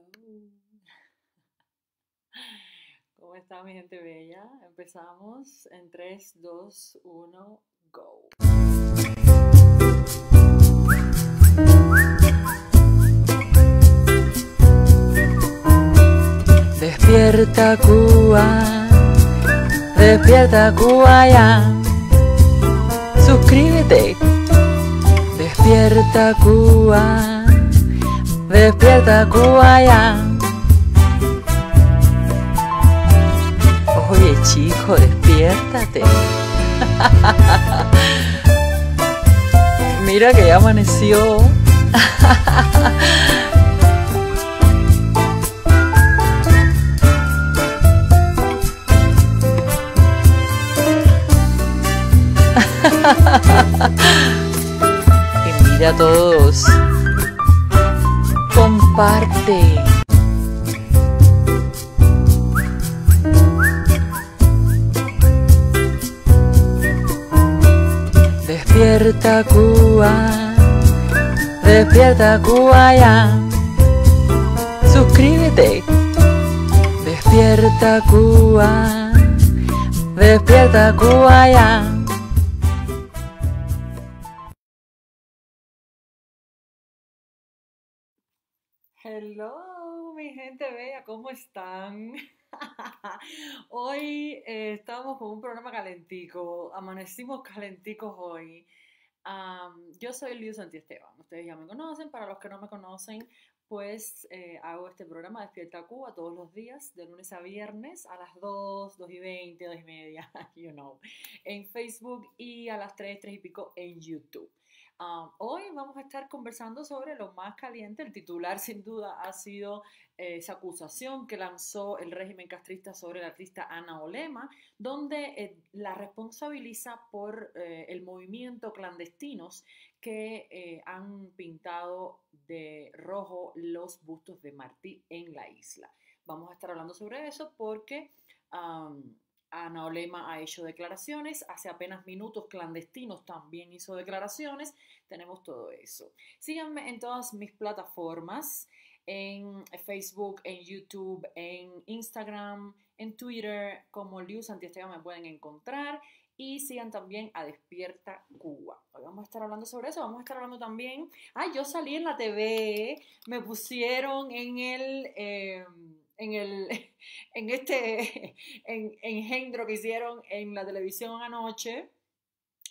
¿Cómo está mi gente bella? Empezamos en 3, 2, 1, go. Despierta Cuba, despierta Cuba ya. Suscríbete. Despierta Cuba. Despierta Cuba Oye chico, despiértate. Mira que ya amaneció. y mira a todos parte. Despierta Cuba, despierta Cuba ya. Suscríbete. Despierta Cuba, despierta Cuba ya. gente ¿cómo están? hoy eh, estábamos estamos con un programa calentico, amanecimos calenticos hoy. yo soy Liu Esteban ustedes ya me conocen, para los que no me conocen, pues eh, hago este programa Despierta Cuba todos los días, de lunes a viernes, a las 2, 2 y 20, 2 y media, you know, en Facebook y a las 3, 3 y pico en YouTube. Ah, hoy vamos a estar conversando sobre lo más caliente. El titular, sin duda, ha sido eh, esa acusación que lanzó el régimen castrista sobre la artista Ana Olema, donde eh, la responsabiliza por eh, el movimiento clandestinos que han pintado de rojo los bustos de Martí en la isla. Vamos a estar hablando sobre eso porque Ana Olema ha hecho declaraciones, hace apenas minutos Clandestinos también hizo declaraciones, tenemos todo eso. Síganme en todas mis plataformas, en Facebook, en YouTube, en Instagram, en Twitter, como Liu Santiesteban me pueden encontrar y sigan también a Despierta Cuba. Hoy vamos a estar hablando sobre eso, vamos a estar hablando también, ¡ay! Ah, yo salí en la TV, me pusieron en el... Em, en, el, en este en, engendro que hicieron en la televisión anoche,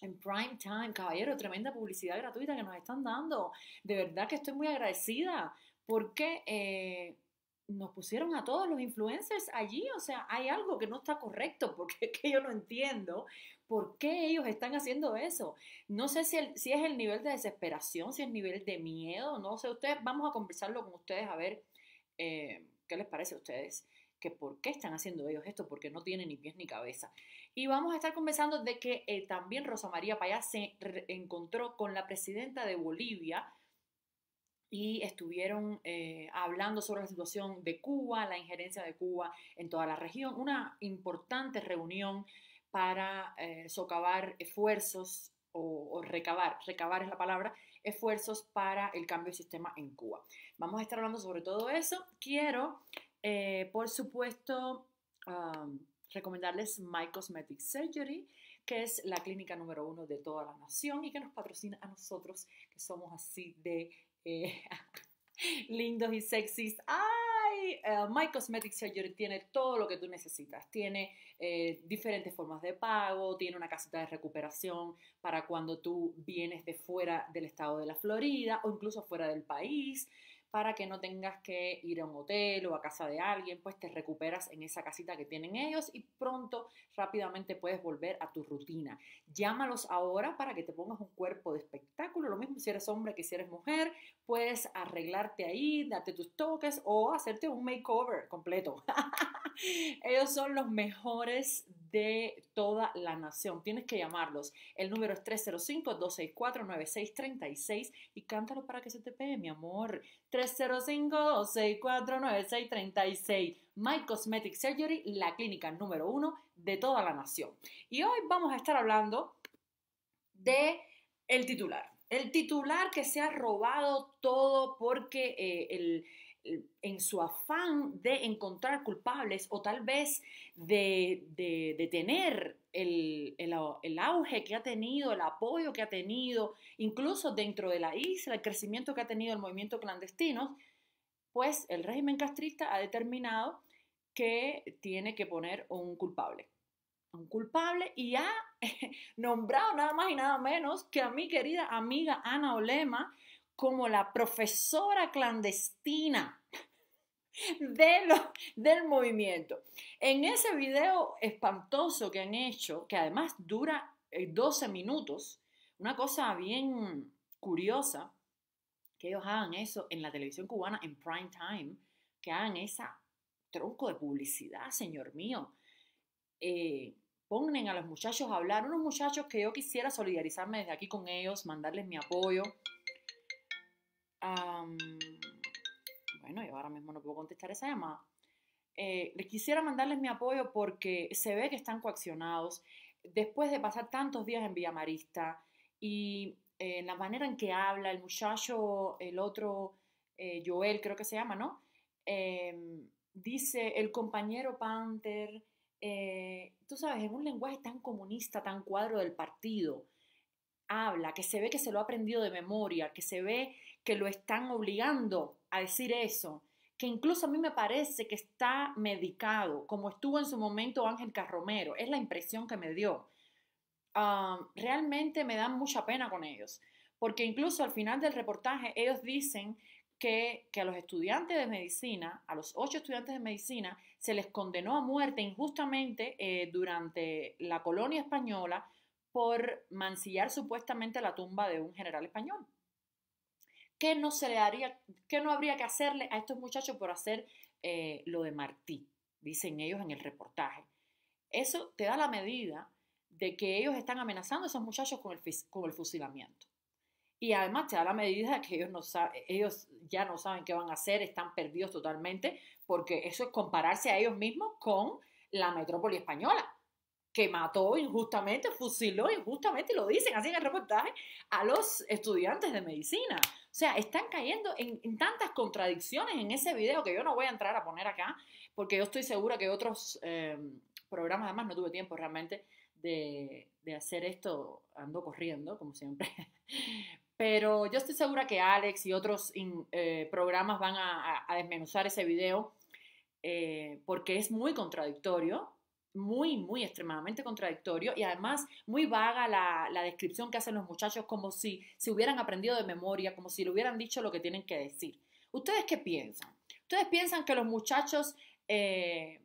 en prime time, caballero, tremenda publicidad gratuita que nos están dando. De verdad que estoy muy agradecida porque eh, nos pusieron a todos los influencers allí. O sea, hay algo que no está correcto porque es que yo no entiendo por qué ellos están haciendo eso. No sé si, si es el nivel de desesperación, si es el nivel de miedo, no sé. Ustedes, vamos a conversarlo con ustedes a ver. Eh, ¿Qué les parece a ustedes? que por qué están haciendo ellos esto, porque no tienen ni pies ni cabeza. Y vamos a estar conversando de que eh, también Rosa María Payá se encontró con la presidenta de Bolivia y estuvieron eh, hablando sobre la situación de Cuba, la injerencia de Cuba en toda la región, una importante reunión para eh, socavar esfuerzos o, o recabar, recabar es la palabra, esfuerzos para el cambio de sistema en Cuba. Vamos a estar hablando sobre todo eso. Quiero, eh, por supuesto, um, recomendarles My Cosmetic Surgery, que es la clínica número uno de toda la nación y que nos patrocina a nosotros, que somos así de eh, lindos y sexys. ¡Ay! Eh, My Cosmetic Surgery tiene todo lo que tú necesitas. Tiene diferentes formas de pago, tiene una casita de recuperación para cuando tú vienes de fuera del estado de la Florida o incluso fuera del país para que no tengas que ir a un hotel o a casa de alguien, pues te recuperas en esa casita que tienen ellos y pronto, rápidamente puedes volver a tu rutina. Llámalos ahora para que te pongas un cuerpo de espectáculo, lo mismo si eres hombre que si eres mujer, puedes arreglarte ahí, darte tus toques o hacerte un makeover completo. ellos son los mejores de toda la nación. Tienes que llamarlos. El número es 305-264-9636 y cántalo para que se te pegue, mi amor. 305-264-9636. My Cosmetic Surgery, la clínica número uno de toda la nación. Y hoy vamos a estar hablando de el titular. El titular que se ha robado todo porque eh, el eh, en su afán de encontrar culpables o tal vez de, de, tener el, el, auge que ha tenido, el apoyo que ha tenido, incluso dentro de la isla, el crecimiento que ha tenido el movimiento clandestino, pues el régimen castrista ha determinado que tiene que poner un culpable. Un culpable y ha nombrado nada más y nada menos que a mi querida amiga Ana Olema, como la profesora clandestina del movimiento. En ese video espantoso que han hecho, que además dura 12 eh, minutos, una cosa bien curiosa, que ellos hagan eso en la televisión cubana en prime time, que hagan esa tronco de publicidad, señor mío. Eh, ponen a los muchachos a hablar, unos muchachos que yo quisiera solidarizarme desde aquí con ellos, mandarles mi apoyo bueno, yo ahora mismo no puedo contestar esa llamada. Eh, Le quisiera mandarles mi apoyo porque se ve que están coaccionados después de pasar tantos días en Villa Marista y eh, la manera en que habla el muchacho, el otro, eh, Joel creo que se llama, ¿no? Em, dice el compañero Panther, tú sabes, en un lenguaje tan comunista, tan cuadro del partido, habla, que se ve que se lo ha aprendido de memoria, que se ve que lo están obligando a decir eso, que incluso a mí me parece que está medicado, como estuvo en su momento Ángel Carromero, es la impresión que me dio. Ah, realmente me da mucha pena con ellos, porque incluso al final del reportaje ellos dicen que, a los estudiantes de medicina, a los ocho estudiantes de medicina, se les condenó a muerte injustamente eh, durante la colonia española por mancillar supuestamente la tumba de un general español. ¿Qué no, se le no habría que hacerle a estos muchachos por hacer eh, lo de Martí? Dicen ellos en el reportaje. Eso te da la medida de que ellos están amenazando a esos muchachos con el, fusilamiento. Y además te da la medida de que ellos, no ellos ya no saben qué van a hacer, están perdidos totalmente, porque eso es compararse a ellos mismos con la metrópoli española que mató injustamente, fusiló injustamente, y lo dicen así en el reportaje, a los estudiantes de medicina. O sea, están cayendo en, tantas contradicciones en ese video que yo no voy a entrar a poner acá, porque yo estoy segura que otros em, programas, además no tuve tiempo realmente de, hacer esto, ando corriendo, como siempre. Pero yo estoy segura que Alex y otros eh, programas van a, desmenuzar ese video eh, porque es muy contradictorio muy, muy extremadamente contradictorio y además muy vaga la, descripción que hacen los muchachos como si se hubieran aprendido de memoria, como si le hubieran dicho lo que tienen que decir. ¿Ustedes qué piensan? ¿Ustedes piensan que los muchachos eh,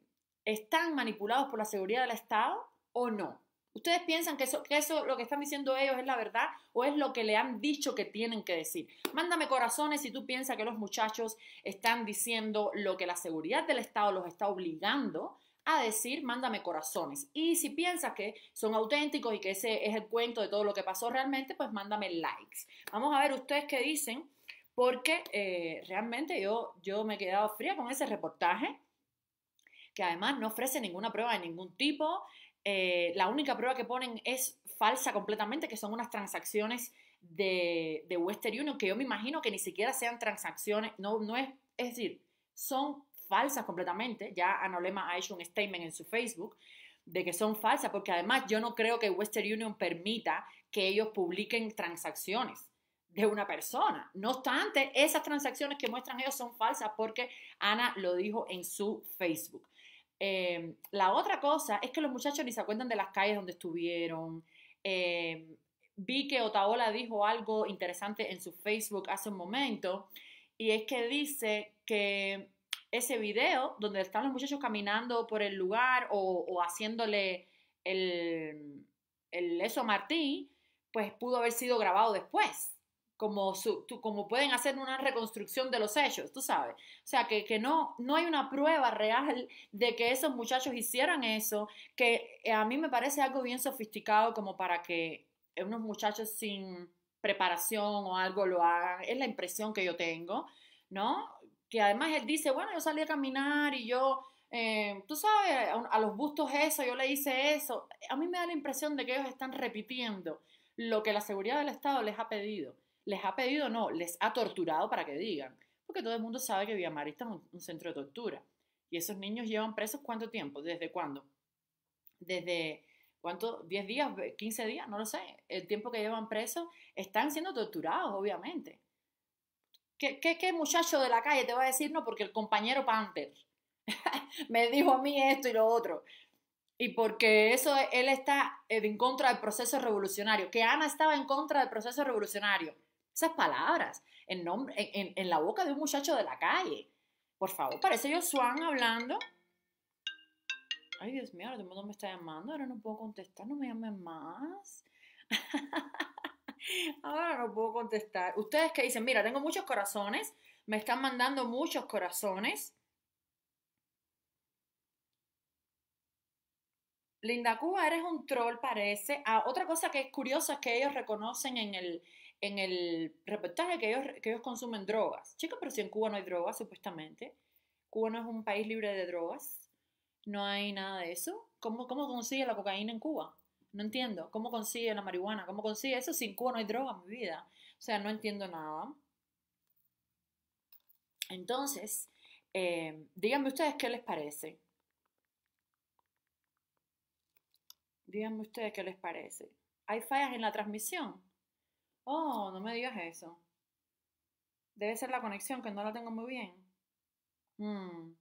están manipulados por la seguridad del Estado o no? ¿Ustedes piensan que eso, que eso, lo que están diciendo ellos es la verdad o es lo que le han dicho que tienen que decir? Mándame corazones si tú piensas que los muchachos están diciendo lo que la seguridad del Estado los está obligando a decir, mándame corazones. Y si piensas que son auténticos y que ese es el cuento de todo lo que pasó realmente, pues mándame likes. Vamos a ver ustedes qué dicen, porque eh, realmente yo, yo me he quedado fría con ese reportaje, que además no ofrece ninguna prueba de ningún tipo. Eh, la única prueba que ponen es falsa completamente, que son unas transacciones de, de Western Union, que yo me imagino que ni siquiera sean transacciones, no, no es, es decir, son falsas completamente. Ya Anolema ha hecho un statement en su Facebook de que son falsas, porque además yo no creo que Western Union permita que ellos publiquen transacciones de una persona. No obstante, esas transacciones que muestran ellos son falsas porque Ana lo dijo en su Facebook. Eh, la otra cosa es que los muchachos ni se acuerdan de las calles donde estuvieron. Eh, vi que Otaola dijo algo interesante en su Facebook hace un momento y es que dice que ese video donde están los muchachos caminando por el lugar o, haciéndole el, el eso Martín, pues pudo haber sido grabado después, como, su, como pueden hacer una reconstrucción de los hechos, tú sabes. O sea, que, no, no hay una prueba real de que esos muchachos hicieran eso, que eh, a mí me parece algo bien sofisticado como para que unos muchachos sin preparación o algo lo hagan, es la impresión que yo tengo, ¿no? que además él dice, bueno, yo salí a caminar y yo, eh, tú sabes, a, los bustos eso, yo le hice eso. A mí me da la impresión de que ellos están repitiendo lo que la seguridad del Estado les ha pedido. Les ha pedido, no, les ha torturado para que digan. Porque todo el mundo sabe que Villamarista es un, centro de tortura. ¿Y esos niños llevan presos cuánto tiempo? ¿Desde cuándo? Desde... ¿Cuánto? ¿10 días? ¿15 días? No lo sé. El tiempo que llevan presos están siendo torturados, obviamente. ¿Qué, qué, qué muchacho de la calle te va a decir no? Porque el compañero Panther me dijo a mí esto y lo otro. Y porque eso, él está en contra del proceso revolucionario, que Ana estaba en contra del proceso revolucionario. Esas palabras en, nombre, en, en, la boca de un muchacho de la calle. Por favor, parece yo Swan hablando. Ay, Dios mío, ahora todo el me está llamando, ahora no puedo contestar, no me llamen más. Ahora no puedo contestar. Ustedes que dicen, mira, tengo muchos corazones, me están mandando muchos corazones. Linda Cuba, eres un troll, parece. Ah, otra cosa que es curiosa es que ellos reconocen en el, en el reportaje que ellos, consumen drogas. Chicos, pero si en Cuba no hay drogas, supuestamente. Cuba no es un país libre de drogas. No hay nada de eso. ¿Cómo, cómo consigue la cocaína en Cuba? No entiendo. ¿Cómo consigue la marihuana? ¿Cómo consigue eso? Sin cubo no hay droga en mi vida. O sea, no entiendo nada. Entonces, eh, díganme ustedes qué les parece. Díganme ustedes qué les parece. ¿Hay fallas en la transmisión? Oh, no me digas eso. Debe ser la conexión, que no la tengo muy bien. Hmm.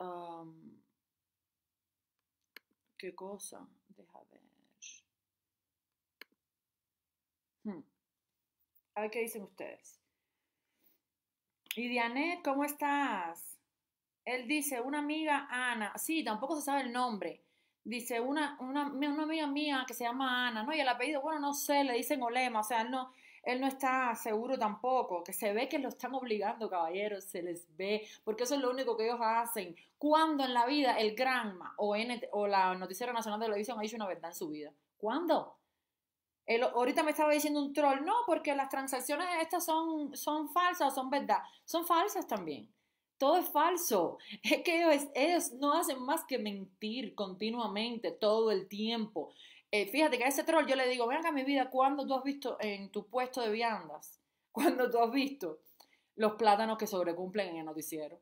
Um, cosa cosa, ver hmm. ver, a qué dicen ustedes. Y Dianet, ¿cómo estás? Él dice, una amiga Ana, sí, tampoco se sabe el nombre. Dice, una, una, una amiga mía que se llama Ana, ¿no? Y el apellido, bueno, no sé, le dicen Olema, o sea, no, él no está seguro tampoco, que se ve que lo están obligando, caballeros, se les ve, porque eso es lo único que ellos hacen. ¿Cuándo en la vida el Granma o, o la Noticiera Nacional de Televisión ha dicho una verdad en su vida? ¿Cuándo? ahorita me estaba diciendo un troll, no, porque las transacciones estas son, son falsas o son verdad. Son falsas también. Todo es falso. Es que ellos, ellos no hacen más que mentir continuamente, todo el tiempo. Eh, fíjate que a ese troll yo le digo, venga mi vida, ¿cuándo tú has visto en tu puesto de viandas? ¿Cuándo tú has visto los plátanos que sobrecumplen en el noticiero?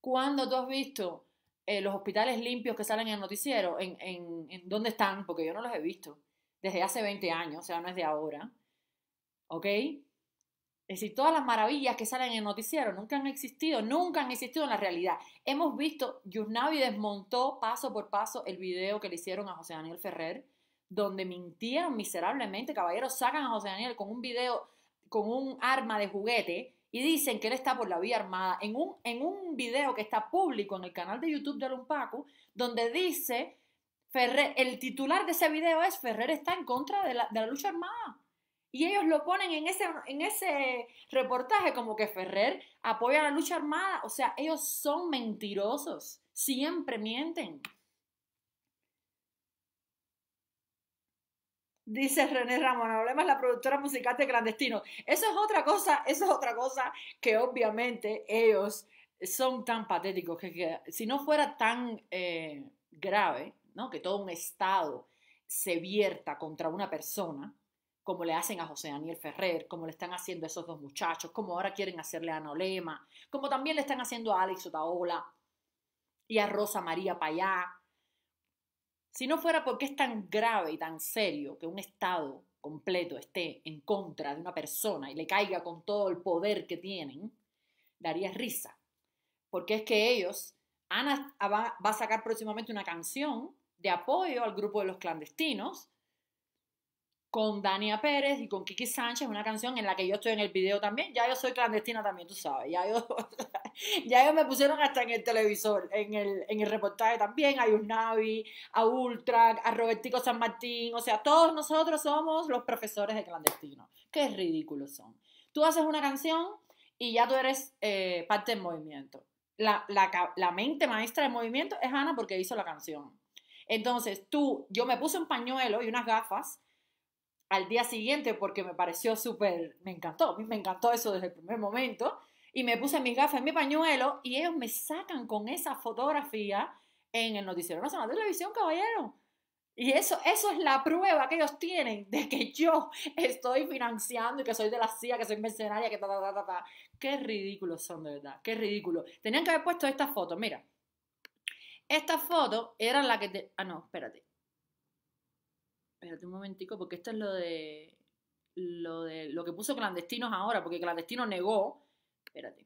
¿Cuándo tú has visto eh, los hospitales limpios que salen en el noticiero? ¿En, dónde están? Porque yo no los he visto desde hace 20 años, o sea, no es de ahora. ¿Ok? Es decir, todas las maravillas que salen en el noticiero nunca han existido, nunca han existido en la realidad. Hemos visto, Yusnavi desmontó paso por paso el video que le hicieron a José Daniel Ferrer donde mintieron miserablemente. Caballeros sacan a José Daniel con un video, con un arma de juguete y dicen que él está por la vía armada en un, en un video que está público en el canal de YouTube de Lumpacu, donde dice, Ferrer, el titular de ese video es Ferrer está en contra de la, de la lucha armada. Y ellos lo ponen en ese, en ese reportaje como que Ferrer apoya la lucha armada. O sea, ellos son mentirosos, siempre mienten. Dice René Ramón, Anolema es la productora musical de Clandestino. Eso es otra cosa, eso es otra cosa que obviamente ellos son tan patéticos que, si no fuera tan eh, grave, ¿no? Que todo un Estado se vierta contra una persona, como le hacen a José Daniel Ferrer, como le están haciendo a esos dos muchachos, como ahora quieren hacerle a Nolema, como también le están haciendo a Alex Otaola y a Rosa María Payá si no fuera porque es tan grave y tan serio que un Estado completo esté en contra de una persona y le caiga con todo el poder que tienen, daría risa. Porque es que ellos, Ana va, a sacar próximamente una canción de apoyo al grupo de los clandestinos, con Dania Pérez y con Kiki Sánchez, una canción en la que yo estoy en el video también. Ya yo soy clandestina también, tú sabes. Ya ya ellos me pusieron hasta en el televisor, en el, en el reportaje también. A Yusnavi, a Ultra, a Robertico San Martín. O sea, todos nosotros somos los profesores de clandestino. Qué ridículos son. Tú haces una canción y ya tú eres eh, parte del movimiento. La, la, la mente maestra del movimiento es Ana porque hizo la canción. Entonces, tú, yo me puse un pañuelo y unas gafas al día siguiente porque me pareció súper, me encantó, a mí me encantó eso desde el primer momento. Y me puse mis gafas en mi pañuelo y ellos me sacan con esa fotografía en el Noticiero Nacional de Televisión, caballero. Y eso, eso es la prueba que ellos tienen de que yo estoy financiando y que soy de la CIA, que soy mercenaria, que ta, ta, ta, ta, ta. Qué ridículos son, de verdad. Qué ridículo. Tenían que haber puesto esta foto, mira. Esta foto era la que... Ah, no, espérate espérate un momentico, porque esto es lo de lo de lo que puso clandestinos ahora, porque clandestino negó. Espérate.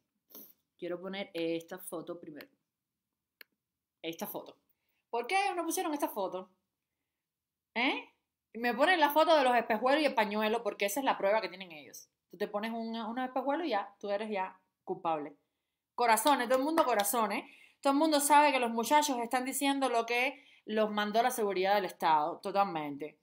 Quiero poner esta foto primero. Esta foto. ¿Por qué no pusieron esta foto? ¿Eh? Me ponen la foto de los espejuelos y el pañuelo porque esa es la prueba que tienen ellos. Tú te pones un, unos espejuelos y ya, tú eres ya culpable. Corazones, todo el mundo corazones. Todo el mundo sabe que los muchachos están diciendo lo que los mandó la seguridad del Estado, totalmente.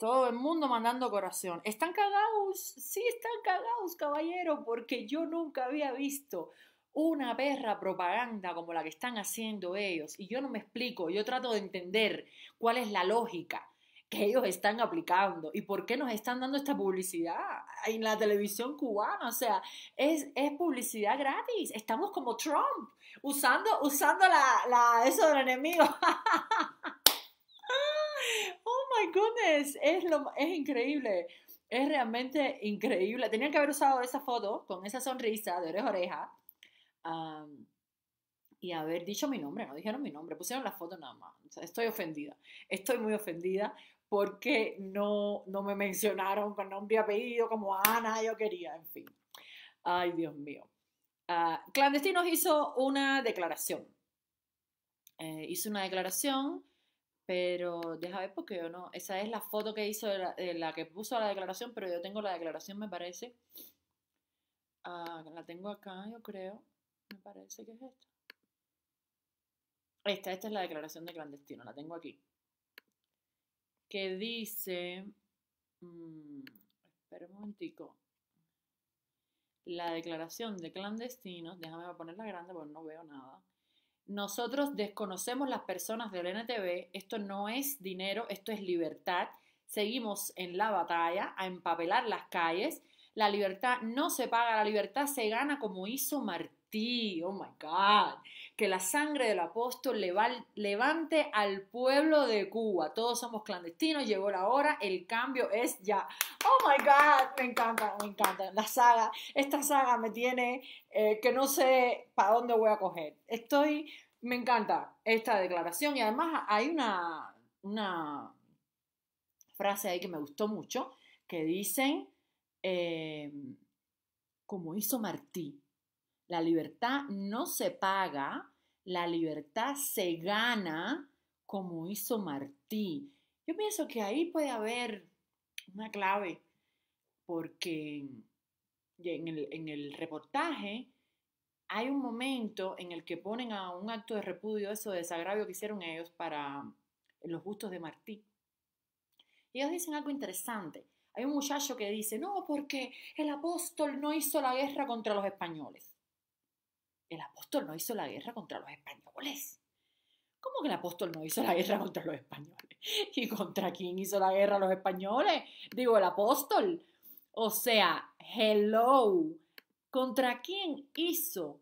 Todo el mundo mandando corazón. Están cagados, sí están cagados, caballero, porque yo nunca había visto una perra propaganda como la que están haciendo ellos. Y yo no me explico, yo trato de entender cuál es la lógica que ellos están aplicando y por qué nos están dando esta publicidad en la televisión cubana. O sea, es, es publicidad gratis. Estamos como Trump, usando, usando la, la, eso del enemigo. Ay, goodness, es, lo, es increíble. Es realmente increíble. Tenían que haber usado esa foto con esa sonrisa de oreja a oreja y haber dicho mi nombre. No dijeron mi nombre, pusieron la foto nada más. estoy ofendida. Estoy muy ofendida porque no, no me mencionaron con nombre y apellido como Ana yo quería, en fin. Ay, Dios mío. Ah, Clandestinos hizo una declaración. Eh, hizo una declaración pero déjame ver porque yo no. Esa es la foto que hizo, la, que puso la declaración, pero yo tengo la declaración, me parece. Ah, la tengo acá, yo creo. Me parece que es esta. Esta, esta es la declaración de clandestino, la tengo aquí. Que dice. Mm, espera un momentico. La declaración de clandestinos, déjame ponerla grande porque no veo nada. Nosotros desconocemos las personas del NTV, esto no es dinero, esto es libertad. Seguimos en la batalla a empapelar las calles. La libertad no se paga, la libertad se gana como hizo Martín oh my God, que la sangre del apóstol levante al pueblo de Cuba. Todos somos clandestinos, llegó la hora, el cambio es ya. Oh my God, me encanta, me encanta. La saga, esta saga me tiene eh, que no sé para dónde voy a coger. Estoy, me encanta esta declaración y además hay una, una frase ahí que me gustó mucho, que dicen, eh, como hizo Martí, la libertad no se paga, la libertad se gana, como hizo Martí. Yo pienso que ahí puede haber una clave, porque en el, reportaje hay un momento en el que ponen a un acto de repudio, eso de desagravio que hicieron ellos para los gustos de Martí. Y ellos dicen algo interesante. Hay un muchacho que dice, no, porque el apóstol no hizo la guerra contra los españoles el apóstol no hizo la guerra contra los españoles. ¿Cómo que el apóstol no hizo la guerra contra los españoles? ¿Y contra quién hizo la guerra los españoles? Digo, el apóstol. O sea, hello. ¿Contra quién hizo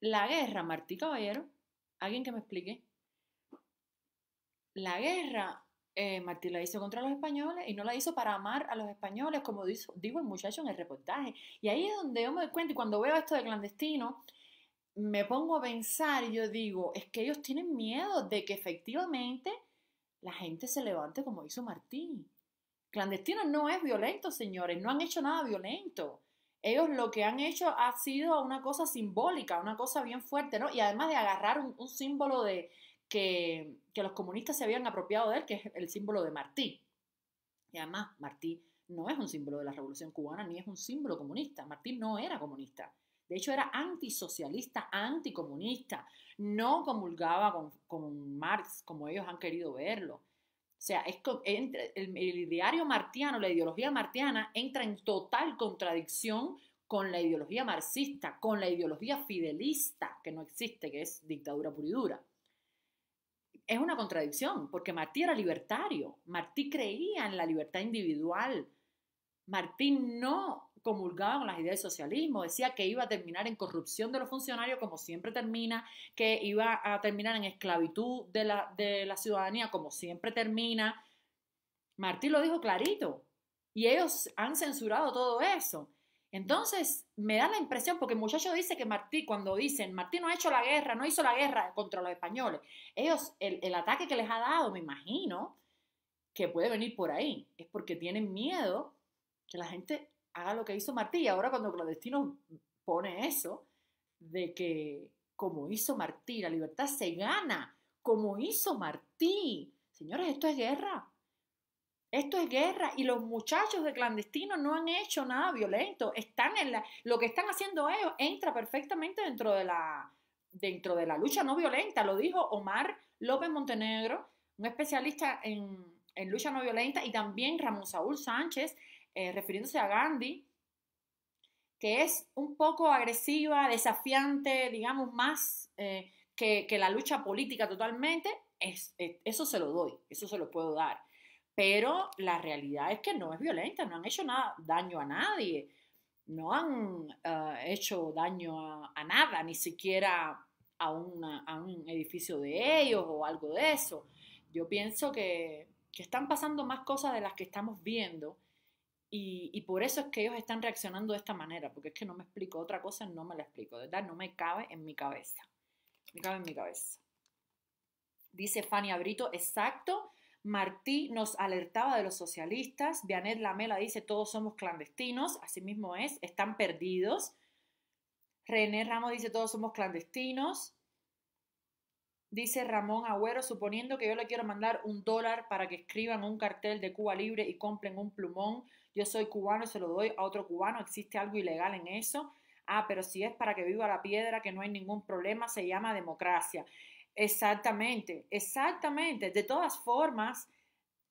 la guerra Martí Caballero? ¿Alguien que me explique? La guerra eh, Martín la hizo contra los españoles y no la hizo para amar a los españoles, como dijo, el muchacho en el reportaje. Y ahí es donde yo me doy cuenta, y cuando veo esto de clandestino, me pongo a pensar, y yo digo, es que ellos tienen miedo de que efectivamente la gente se levante como hizo Martín. Clandestino no es violento, señores, no han hecho nada violento. Ellos lo que han hecho ha sido una cosa simbólica, una cosa bien fuerte, ¿no? Y además de agarrar un símbolo de, que, los comunistas se habían apropiado de él, que es el símbolo de Martí. Y además, Martí no es un símbolo de la Revolución Cubana ni es un símbolo comunista. Martí no era comunista. De hecho, era antisocialista, anticomunista. No comulgaba con, Marx como ellos han querido verlo. O sea, entre, el, el ideario martiano, la ideología martiana, entra en total contradicción con la ideología marxista, con la ideología fidelista, que no existe, que es dictadura puridura es una contradicción, porque Martí era libertario, Martí creía en la libertad individual, Martí no comulgaba con las ideas del socialismo, decía que iba a terminar en corrupción de los funcionarios como siempre termina, que iba a terminar en esclavitud de la, de la ciudadanía como siempre termina. Martí lo dijo clarito y ellos han censurado todo eso. Entonces, me da la impresión, porque el muchacho dice que Martí, cuando dicen Martí no ha hecho la guerra, no hizo la guerra contra los españoles, ellos, el, ataque que les ha dado, me imagino, que puede venir por ahí, es porque tienen miedo que la gente haga lo que hizo Martí. Y ahora cuando Clandestino pone eso, de que como hizo Martí, la libertad se gana, como hizo Martí. Señores, esto es guerra. Esto es guerra y los muchachos de clandestinos no han hecho nada violento. Están en lo que están haciendo ellos entra perfectamente dentro de la dentro de la lucha no violenta. Lo dijo Omar López Montenegro, un especialista en, lucha no violenta, y también Ramón Saúl Sánchez, eh, refiriéndose a Gandhi, que es un poco agresiva, desafiante, digamos, más eh, que, la lucha política totalmente. eso se lo doy, eso se lo puedo dar pero la realidad es que no es violenta, no han hecho nada, daño a nadie, no han eh, hecho daño a, nada, ni siquiera a, un edificio de ellos o algo de eso. Yo pienso que, están pasando más cosas de las que estamos viendo. Y, por eso es que ellos están reaccionando de esta manera, porque es que no me explico otra cosa, no me la explico, de verdad, no me cabe en mi cabeza. Me cabe en mi cabeza. Dice Fanny Abrito, exacto, Martí nos alertaba de los socialistas, Vianet Lamela dice todos somos clandestinos, así mismo es, están perdidos. René Ramos dice todos somos clandestinos. Dice Ramón Agüero, suponiendo que yo le quiero mandar un dólar para que escriban un cartel de Cuba Libre y compren un plumón, yo soy cubano y se lo doy a otro cubano, existe algo ilegal en eso. Ah, pero si es para que viva la piedra, que no hay ningún problema, se llama democracia. Exactamente, exactamente. De todas formas,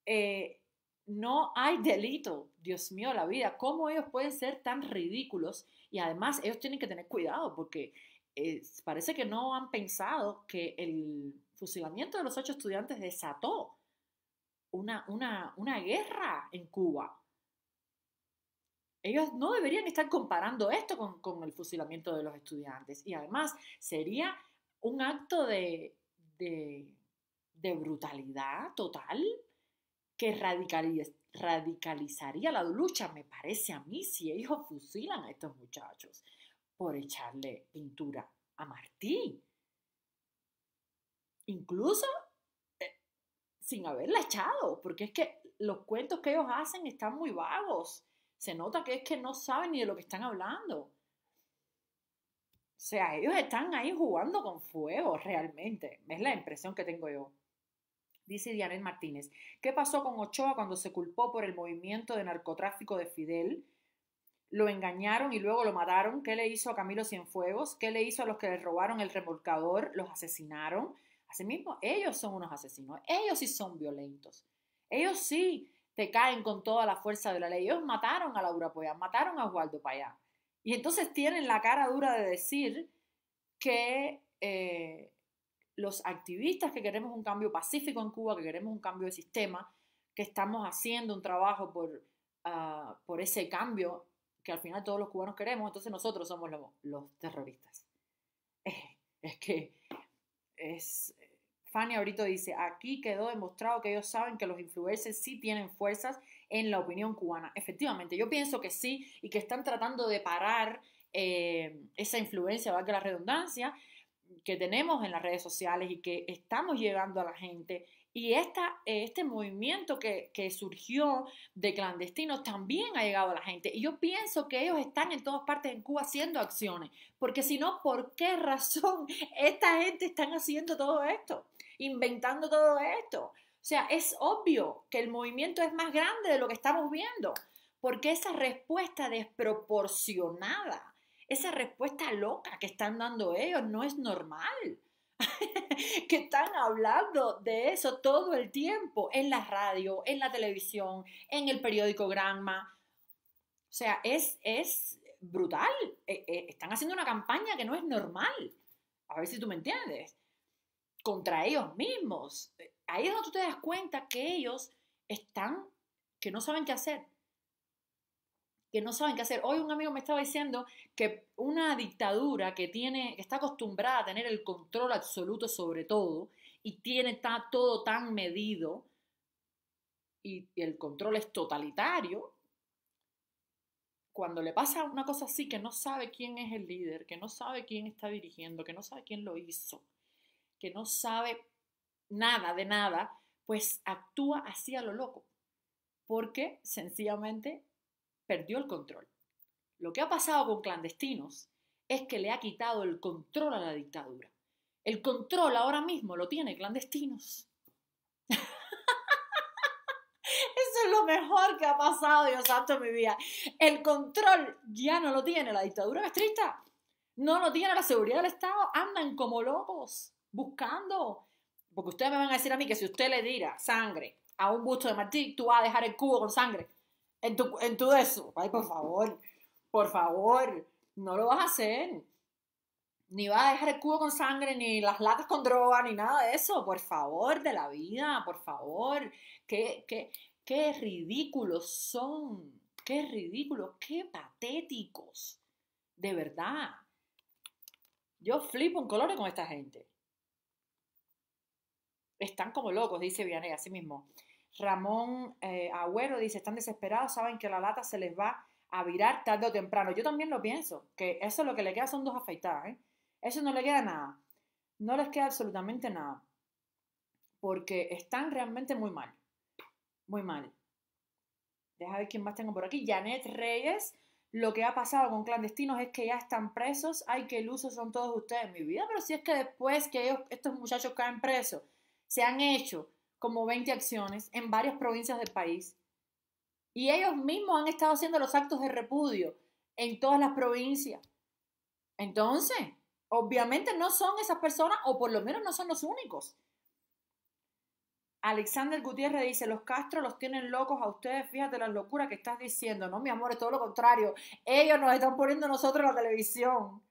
eh, no hay delito. Dios mío, la vida. ¿Cómo ellos pueden ser tan ridículos? Y además, ellos tienen que tener cuidado porque eh, parece que no han pensado que el fusilamiento de los ocho estudiantes desató una, una, guerra en Cuba. Ellos no deberían estar comparando esto con el fusilamiento de los estudiantes. Y además, sería un acto de, brutalidad total que radicalizaría la lucha, me parece a mí, si ellos fusilan a estos muchachos por echarle pintura a Martí. Incluso eh, sin haberla echado, porque es que los cuentos que ellos hacen están muy vagos. Se nota que es que no saben ni de lo que están hablando. O sea, ellos están ahí jugando con fuego realmente. Es la impresión que tengo yo. Dice Dianet Martínez, ¿qué pasó con Ochoa cuando se culpó por el movimiento de narcotráfico de Fidel? Lo engañaron y luego lo mataron. ¿Qué le hizo a Camilo Cienfuegos? ¿Qué le hizo a los que le robaron el remolcador? ¿Los asesinaron? Asimismo, ellos son unos asesinos. Ellos sí son violentos. Ellos sí te caen con toda la fuerza de la ley. Ellos mataron a Laura poya mataron a Oswaldo Payá. Y entonces tienen la cara dura de decir que eh, los activistas que queremos un cambio pacífico en Cuba, que queremos un cambio de sistema, que estamos haciendo un trabajo por, ah, por ese cambio que al final todos los cubanos queremos, entonces nosotros somos los terroristas. Eh, es que es... Fanny ahorita dice, aquí quedó demostrado que ellos saben que los influencers sí tienen fuerzas en la opinión cubana. Efectivamente, yo pienso que sí y que están tratando de parar eh, esa influencia, valga la redundancia, que tenemos en las redes sociales y que estamos llegando a la gente. Y esta, este movimiento que, que, surgió de clandestinos también ha llegado a la gente. Y yo pienso que ellos están en todas partes en Cuba haciendo acciones. Porque si no, ¿por qué razón esta gente están haciendo todo esto? Inventando todo esto. O sea, es obvio que el movimiento es más grande de lo que estamos viendo, porque esa respuesta desproporcionada, esa respuesta loca que están dando ellos no es normal. que están hablando de eso todo el tiempo, en la radio, en la televisión, en el periódico Granma. O sea, es, es brutal. Eh, eh, están haciendo una campaña que no es normal. A ver si tú me entiendes. Contra ellos mismos ahí es donde tú te das cuenta que ellos están, que no saben qué hacer, que no saben qué hacer. Hoy un amigo me estaba diciendo que una dictadura que tiene, está acostumbrada a tener el control absoluto sobre todo y tiene todo tan medido y, y el control es totalitario, cuando le pasa una cosa así que no sabe quién es el líder, que no sabe quién está dirigiendo, que no sabe quién lo hizo, que no sabe nada de nada, pues actúa así a lo loco, porque sencillamente perdió el control. Lo que ha pasado con clandestinos es que le ha quitado el control a la dictadura. El control ahora mismo lo tiene clandestinos. Eso es lo mejor que ha pasado, Dios santo, en mi vida. El control ya no lo tiene la dictadura castrista. No lo tiene la seguridad del Estado. Andan como locos buscando porque ustedes me van a decir a mí que si usted le diera sangre a un busto de Martí, tú vas a dejar el cubo con sangre en tu, en eso. Ay, por favor, por favor, no lo vas a hacer. Ni vas a dejar el cubo con sangre, ni las latas con droga, ni nada de eso. Por favor, de la vida, por favor. Qué, qué, qué ridículos son. Qué ridículos, qué patéticos. De verdad. Yo flipo en colores con esta gente están como locos, dice Vianey, así mismo. Ramón eh, Agüero dice, están desesperados, saben que la lata se les va a virar tarde o temprano. Yo también lo pienso, que eso lo que le queda son dos afeitadas, ¿eh? Eso no le queda nada. No les queda absolutamente nada. Porque están realmente muy mal. Muy mal. Deja ver quién más tengo por aquí. Janet Reyes. Lo que ha pasado con clandestinos es que ya están presos. Ay, qué uso son todos ustedes, mi vida. Pero si es que después que estos muchachos caen presos, se han hecho como 20 acciones en varias provincias del país y ellos mismos han estado haciendo los actos de repudio en todas las provincias. Entonces, obviamente no son esas personas o por lo menos no son los únicos. Alexander Gutiérrez dice, los Castro los tienen locos a ustedes, fíjate la locura que estás diciendo. No, mi amor, es todo lo contrario. Ellos nos están poniendo nosotros en la televisión.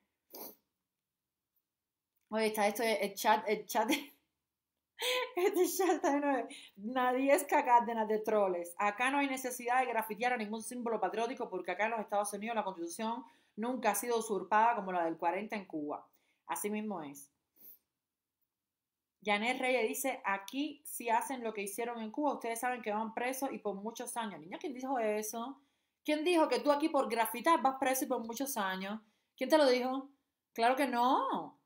Oye, está esto, el chat, el chat, este Nadie es Cárdenas de troles. Acá no hay necesidad de grafitear a ningún símbolo patriótico porque acá en los Estados Unidos la constitución nunca ha sido usurpada como la del 40 en Cuba. Así mismo es. Janet Reyes dice, aquí si hacen lo que hicieron en Cuba, ustedes saben que van presos y por muchos años. Niña, ¿quién dijo eso? ¿Quién dijo que tú aquí por grafitar vas preso y por muchos años? ¿Quién te lo dijo? Claro que no.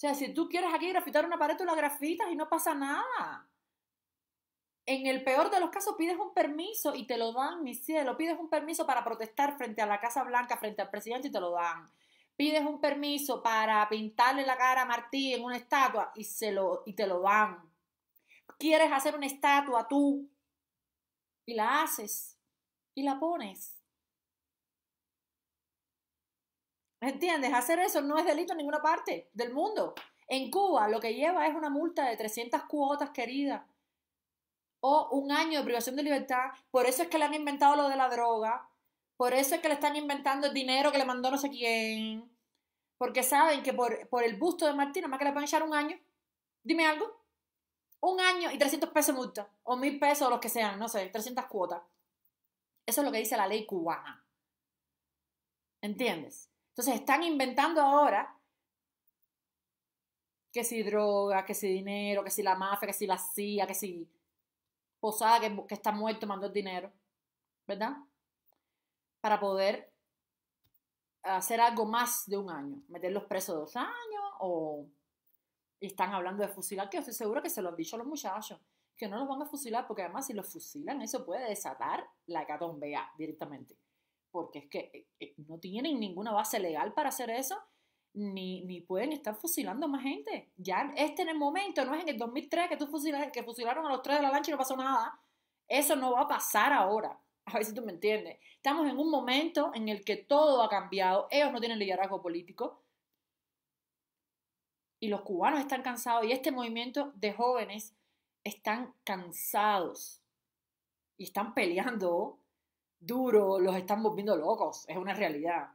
O sea, si tú quieres aquí grafitar una pared, tú la grafitas y no pasa nada. En el peor de los casos pides un permiso y te lo dan, mi cielo. Pides un permiso para protestar frente a la Casa Blanca, frente al presidente y te lo dan. Pides un permiso para pintarle la cara a Martí en una estatua y, se lo, y te lo dan. Quieres hacer una estatua tú y la haces y la pones. ¿Entiendes? Hacer eso no es delito en ninguna parte del mundo. En Cuba lo que lleva es una multa de 300 cuotas, querida, o un año de privación de libertad. Por eso es que le han inventado lo de la droga, por eso es que le están inventando el dinero que le mandó no sé quién, porque saben que por, el busto de Martina más que le pueden echar un año. Dime algo. Un año y 300 pesos multa, o mil pesos, o los que sean, no sé, 300 cuotas. Eso es lo que dice la ley cubana. ¿Entiendes? Entonces están inventando ahora que si droga, que si dinero, que si la mafia, que si la CIA, que si Posada que, que está muerto mandó el dinero, ¿verdad? Para poder hacer algo más de un año, meterlos presos dos años o... están hablando de fusilar, que estoy seguro que se lo han dicho a los muchachos, que no los van a fusilar porque además si los fusilan eso puede desatar la hecatombe directamente porque es que eh, no tienen ninguna base legal para hacer eso, ni, ni pueden estar fusilando a más gente. Ya este en el momento, no es en el 2003 que, tú fusilas, que fusilaron a los tres de la lancha y no pasó nada. Eso no va a pasar ahora. A ver si tú me entiendes. Estamos en un momento en el que todo ha cambiado. Ellos no tienen liderazgo político. Y los cubanos están cansados. Y este movimiento de jóvenes están cansados. Y están peleando duro, los están volviendo locos, es una realidad.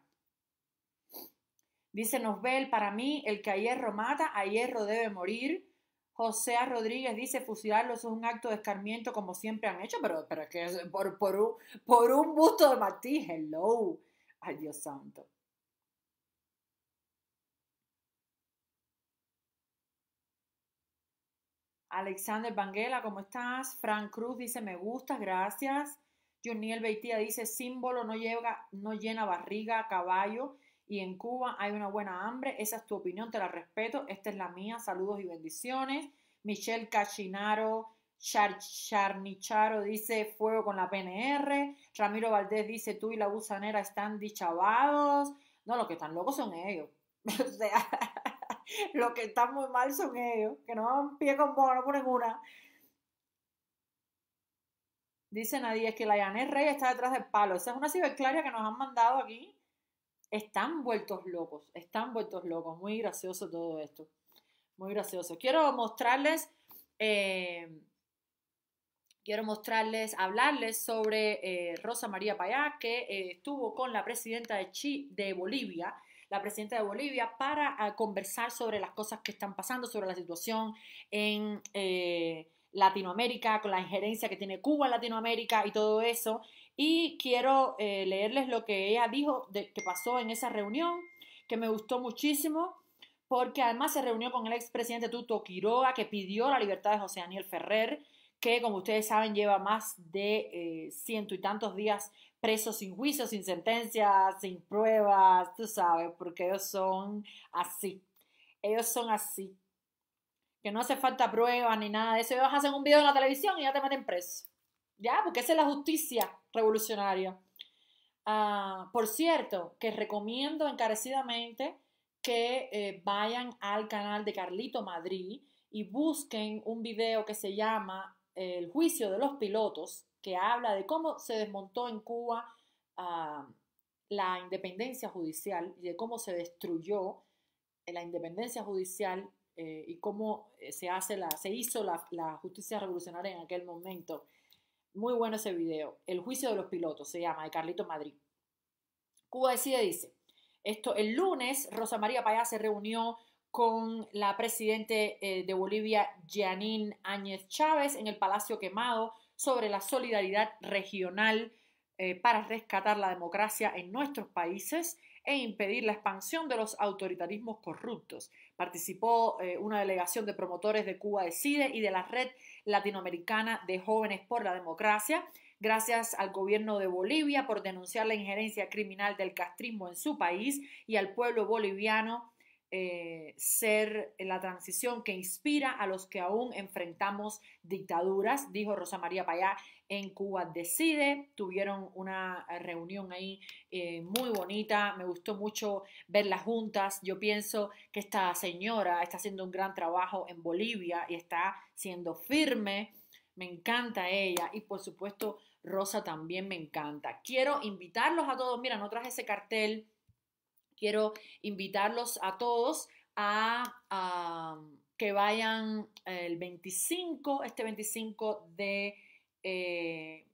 Dice Nosbel, para mí, el que a hierro mata, a hierro debe morir. José Rodríguez dice, fusilarlos es un acto de escarmiento como siempre han hecho, pero, pero es por, por, un, busto de Martí, hello. Ay, Dios santo. Alexander Banguela, ¿cómo estás? Frank Cruz dice, me gusta, gracias. Joniel Beitía dice, símbolo no, llega, no llena barriga, caballo, y en Cuba hay una buena hambre. Esa es tu opinión, te la respeto. Esta es la mía. Saludos y bendiciones. Michelle Cachinaro, Charnicharo dice fuego con la PNR. Ramiro Valdés dice tú y la gusanera están dichavados. No, los que están locos son ellos. o sea, los que están muy mal son ellos, que no van pie con bola, no ponen una. Dice nadie es que la Yanet Rey está detrás del palo. Esa es una ciberclaria que nos han mandado aquí. Están vueltos locos, están vueltos locos. Muy gracioso todo esto. Muy gracioso. Quiero mostrarles, eh, quiero mostrarles, hablarles sobre eh, Rosa María Payá, que eh, estuvo con la presidenta de, de Bolivia, la presidenta de Bolivia, para ah, conversar sobre las cosas que están pasando, sobre la situación en Latinoamérica, con la injerencia que tiene Cuba en Latinoamérica y todo eso. Y quiero eh, leerles lo que ella dijo de, que pasó en esa reunión, que me gustó muchísimo, porque además se reunió con el expresidente Tuto Quiroga, que pidió la libertad de José Daniel Ferrer, que como ustedes saben lleva más de eh, ciento y tantos días preso sin juicio, sin sentencia, sin pruebas, tú sabes, porque ellos son así. Ellos son así que no hace falta pruebas ni nada de eso. a hacer un video en la televisión y ya te meten preso. Ya, porque esa es la justicia revolucionaria. Ah, por cierto, que recomiendo encarecidamente que eh, vayan al canal de Carlito Madrid y busquen un video que se llama eh, El juicio de los pilotos, que habla de cómo se desmontó en Cuba ah, la independencia judicial y de cómo se destruyó eh, la independencia judicial eh, y cómo eh, se, hace la, se hizo la, justicia revolucionaria en aquel momento. Muy bueno ese video. El juicio de los pilotos se llama, de Carlito Madrid. Cuba decide, dice, esto el lunes Rosa María Payá se reunió con la presidente eh, de Bolivia, Janine Áñez Chávez, en el Palacio Quemado sobre la solidaridad regional para rescatar la democracia en nuestros países e impedir la expansión de los autoritarismos corruptos. Participó eh, una delegación de promotores de Cuba Decide y de la Red Latinoamericana de Jóvenes por la Democracia, gracias al gobierno de Bolivia por denunciar la injerencia criminal del castrismo en su país y al pueblo boliviano eh, ser la transición que inspira a los que aún enfrentamos dictaduras, dijo Rosa María Payá en Cuba Decide. Tuvieron una eh, reunión ahí eh, muy bonita, me gustó mucho verlas juntas. Yo pienso que esta señora está haciendo un gran trabajo en Bolivia y está siendo firme. Me encanta ella y por supuesto Rosa también me encanta. Quiero invitarlos a todos, mira, no traje ese cartel quiero invitarlos a todos a, que vayan el 25, este 25 de eh,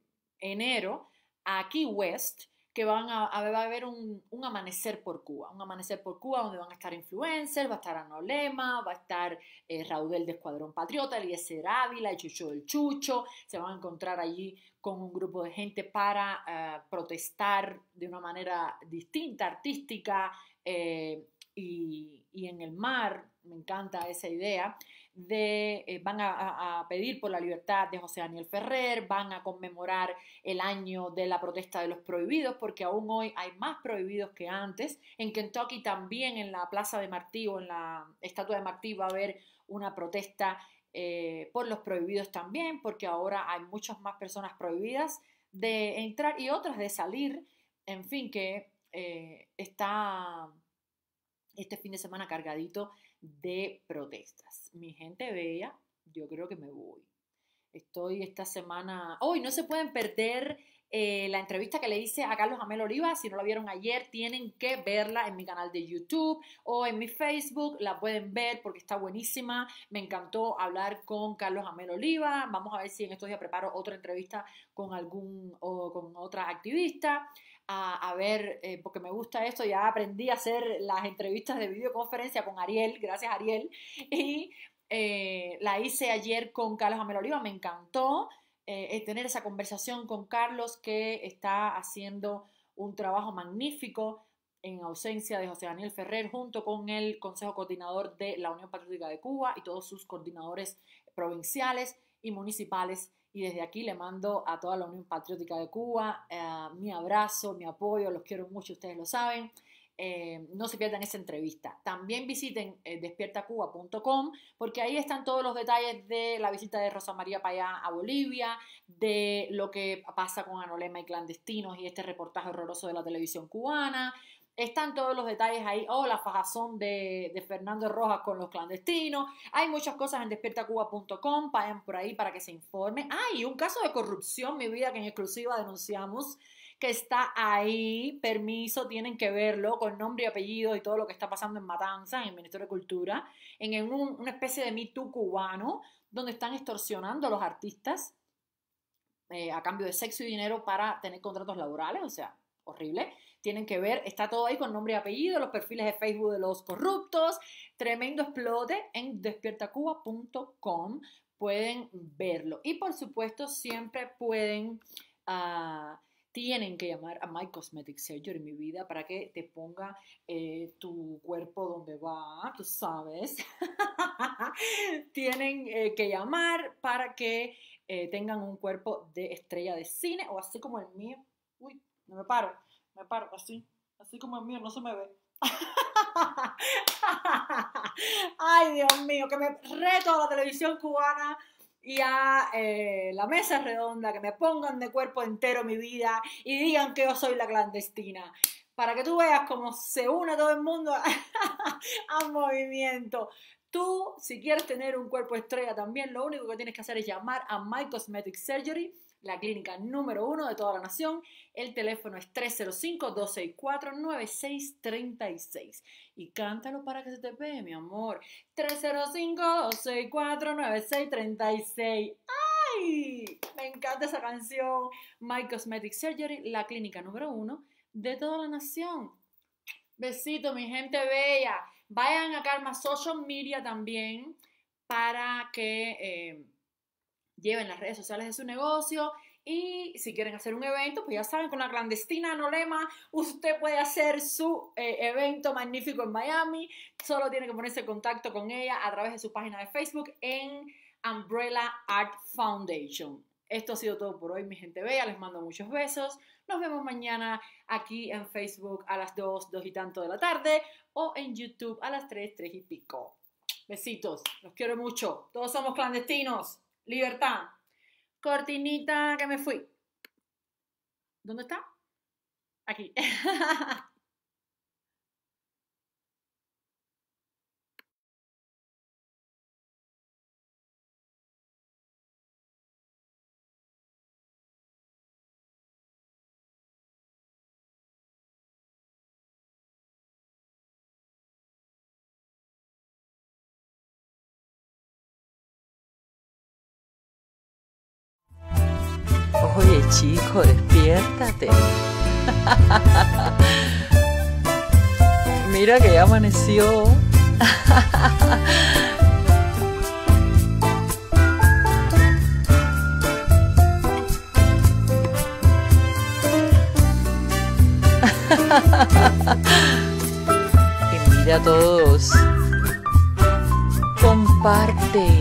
enero, a West que van a, va a haber un, amanecer por Cuba, un amanecer por Cuba donde van a estar influencers, va a estar Anolema, va a estar eh, Raudel de Escuadrón Patriota, Eliezer Ávila, Chucho del Chucho, se van a encontrar allí con un grupo de gente para eh, protestar de una manera distinta, artística eh, y, y en el mar, me encanta esa idea de, eh, van a, pedir por la libertad de José Daniel Ferrer, van a conmemorar el año de la protesta de los prohibidos, porque aún hoy hay más prohibidos que antes. En Kentucky también en la Plaza de Martí o en la Estatua de Martí va a haber una protesta eh, por los prohibidos también, porque ahora hay muchas más personas prohibidas de entrar y otras de salir. En fin, que eh, está este fin de semana cargadito de protestas. Mi gente bella, yo creo que me voy. Estoy esta semana. Hoy no se pueden perder eh, la entrevista que le hice a Carlos Amel Oliva. Si no la vieron ayer, tienen que verla en mi canal de YouTube o en mi Facebook. La pueden ver porque está buenísima. Me encantó hablar con Carlos Amel Oliva. Vamos a ver si en estos días preparo otra entrevista con algún o con otra activista a, ver, eh, porque me gusta esto, ya aprendí a hacer las entrevistas de videoconferencia con Ariel, gracias Ariel, y eh, la hice ayer con Carlos Amel Oliva, me encantó eh, tener esa conversación con Carlos que está haciendo un trabajo magnífico en ausencia de José Daniel Ferrer, junto con el Consejo Coordinador de la Unión Patriótica de Cuba y todos sus coordinadores provinciales y municipales y desde aquí le mando a toda la Unión Patriótica de Cuba eh, mi abrazo, mi apoyo, los quiero mucho, ustedes lo saben. Eh, no se pierdan esa entrevista. También visiten eh, despiertacuba.com porque ahí están todos los detalles de la visita de Rosa María Payá a Bolivia, de lo que pasa con Anolema y clandestinos y este reportaje horroroso de la televisión cubana, están todos los detalles ahí, oh, la fajazón de, Fernando Rojas con los clandestinos. Hay muchas cosas en despiertacuba.com, vayan por ahí para que se informe. Hay un caso de corrupción, mi vida, que en exclusiva denunciamos que está ahí, permiso, tienen que verlo con nombre y apellido y todo lo que está pasando en Matanza, en el Ministerio de Cultura, en una especie de mito cubano, donde están extorsionando a los artistas eh, a cambio de sexo y dinero para tener contratos laborales, o sea, horrible tienen que ver, está todo ahí con nombre y apellido, los perfiles de Facebook de los corruptos, tremendo explote en despiertacuba.com, pueden verlo. Y por supuesto, siempre pueden... Ah, tienen que llamar a My Cosmetic Surgery, mi vida, para que te ponga eh, tu cuerpo donde va, tú sabes. tienen eh, que llamar para que eh, tengan un cuerpo de estrella de cine o así como el mío. Uy, no me paro me paro así, así como el mío, no se me ve. Ay, Dios mío, que me reto a la televisión cubana y a eh, la mesa redonda, que me pongan de cuerpo entero mi vida y digan que yo soy la clandestina. Para que tú veas cómo se une todo el mundo al movimiento. Tú, si quieres tener un cuerpo estrella también, lo único que tienes que hacer es llamar a My Cosmetic Surgery la clínica número uno de toda la nación. El teléfono es 305-264-9636. Y cántalo para que se te vea, mi amor. 305-264-9636. ¡Ay! Me encanta esa canción. My Cosmetic Surgery, la clínica número uno de toda la nación. Besito, mi gente bella. Vayan a Karma Social Media también para que... Eh, lleven las redes sociales de su negocio y si quieren hacer un evento, pues ya saben, con la clandestina Nolema, usted puede hacer su eh, evento magnífico en Miami. Solo tiene que ponerse en contacto con ella a través de su página de Facebook en Umbrella Art Foundation. Esto ha sido todo por hoy, mi gente bella. Les mando muchos besos. Nos vemos mañana aquí en Facebook a las 2, 2 y tanto de la tarde o en YouTube a las 3, 3 y pico. Besitos, los quiero mucho. Todos somos clandestinos. Libertad. Cortinita que me fui. ¿Dónde está? Aquí. chico, despiértate. Mira que ya amaneció. y mira a todos. Comparte.